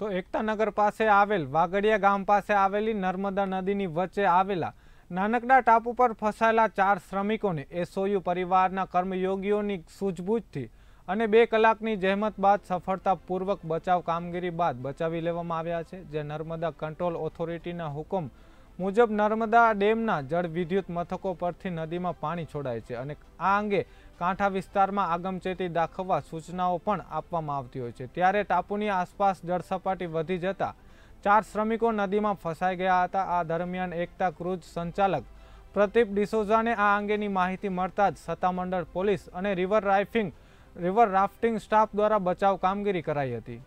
તો એકતા નગર પાસે આવેલ વાગડિયા ગામ પાસે આવેલી નર્મદા નદીની વચ્ચે આવેલા નાનકડા ટાપુ પર ફસાયેલા ચાર શ્રમિકોને એસઓયુ પરિવારના કર્મયોગીઓની સૂઝબૂછથી અને બે કલાકની જહેમત બાદ સફળતાપૂર્વક બચાવ કામગીરી બાદ બચાવી લેવામાં આવ્યા છે જે નર્મદા કંટ્રોલ ઓથોરિટીના હુકમ મુજબ નર્મદા ડેમના જળ વિદ્યુત મથકો પરથી નદીમાં પાણી છોડાય છે અને આ અંગે કાંઠા વિસ્તારમાં આગમચેતી દાખવવા સૂચનાઓ પણ આપવામાં આવતી હોય છે ત્યારે ટાપુની આસપાસ જળસપાટી વધી જતા ચાર શ્રમિકો નદીમાં ફસાઈ ગયા હતા આ દરમિયાન એકતા ક્રૂઝ સંચાલક પ્રદીપ ડિસોઝાને આ અંગેની માહિતી મળતા જ સત્તામંડળ પોલીસ અને river rafting river rafting staff દ્વારા બચાવ કામગીરી કરાઈ હતી